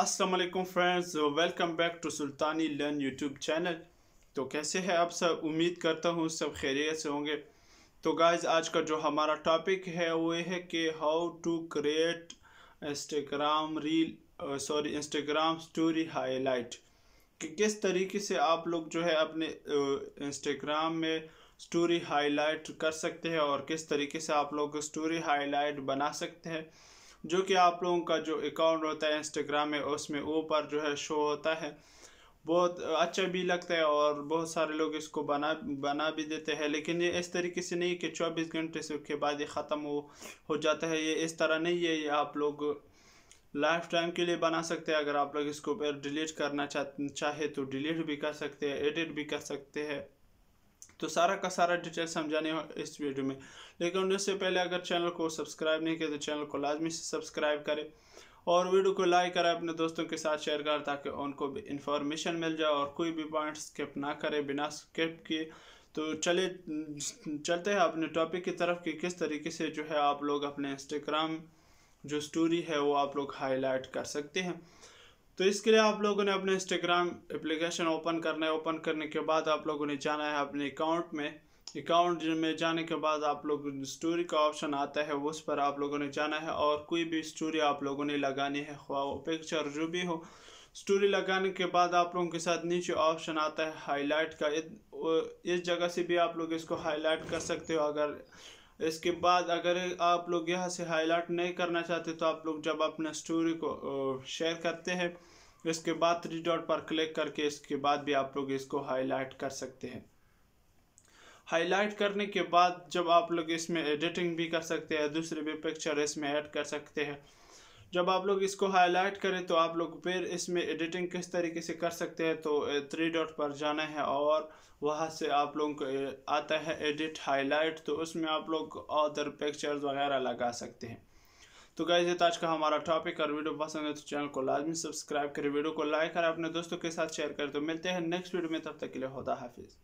अस्सलाम वालेकुम friends welcome back to Sultani learn YouTube channel तो कैसे है आप सब उम्मीद करता हूँ सब खैरियत से होंगे तो गाइज आज का जो हमारा टॉपिक है वो ये है कि how to create Instagram reel sorry Instagram story highlight कि किस तरीके से आप लोग जो है अपने इंस्टाग्राम uh, में स्टोरी हाईलाइट कर सकते हैं और किस तरीके से आप लोग स्टोरी हाईलाइट बना सकते हैं जो कि आप लोगों का जो अकाउंट होता है इंस्टाग्राम में उसमें ऊपर जो है शो होता है बहुत अच्छा भी लगता है और बहुत सारे लोग इसको बना बना भी देते हैं लेकिन ये इस तरीके से नहीं कि चौबीस घंटे से उसके बाद ये ख़त्म हो हो जाता है ये इस तरह नहीं है ये आप लोग लाइफ टाइम के लिए बना सकते हैं अगर आप लोग इसको डिलीट करना चाहे तो डिलीट भी कर सकते हैं एडिट भी कर सकते हैं तो सारा का सारा डिटेल समझाने इस वीडियो में लेकिन उससे पहले अगर चैनल को सब्सक्राइब नहीं किया तो चैनल को लाजमी से सब्सक्राइब करें और वीडियो को लाइक करें अपने दोस्तों के साथ शेयर करें ताकि उनको भी इंफॉर्मेशन मिल जाए और कोई भी पॉइंट स्किप ना करें बिना स्किप किए तो चले चलते हैं अपने टॉपिक की तरफ कि किस तरीके से जो है आप लोग अपने इंस्टाग्राम जो स्टोरी है वो आप लोग हाईलाइट कर सकते हैं तो इसके लिए आप लोगों ने अपने इंस्टाग्राम एप्लीकेशन ओपन करना है ओपन करने के बाद आप लोगों ने जाना है अपने अकाउंट में अकाउंट में जाने के बाद आप लोग स्टोरी का ऑप्शन आता है उस पर आप लोगों ने जाना है और कोई भी स्टोरी आप लोगों ने लगानी है ख्वा पिक्चर जो भी हो स्टोरी लगाने के बाद आप लोगों के साथ नीचे ऑप्शन आता है हाईलाइट का इस जगह से भी आप लोग इसको हाईलाइट कर सकते हो अगर इसके बाद अगर आप लोग यहाँ से हाईलाइट नहीं करना चाहते तो आप लोग जब अपना स्टोरी को शेयर करते हैं इसके बाद थ्री डॉट पर क्लिक करके इसके बाद भी आप लोग इसको हाईलाइट कर सकते हैं हाईलाइट करने के बाद जब आप लोग इसमें एडिटिंग भी कर सकते हैं दूसरे भी पिक्चर इसमें ऐड कर सकते हैं जब आप लोग इसको हाईलाइट करें तो आप लोग फिर इसमें एडिटिंग किस तरीके से कर सकते हैं तो थ्री डॉट पर जाना है और वहाँ से आप लोगों को आता है एडिट हाईलाइट तो उसमें आप लोग अदर पिक्चर्स वगैरह लगा सकते हैं तो कैसे ये तो आज का हमारा टॉपिक और वीडियो पसंद है तो चैनल को लाजमी सब्सक्राइब करें वीडियो को लाइक करें अपने दोस्तों के साथ शेयर करें तो मिलते हैं नेक्स्ट वीडियो में तब तक के लिए होदा हाफिज़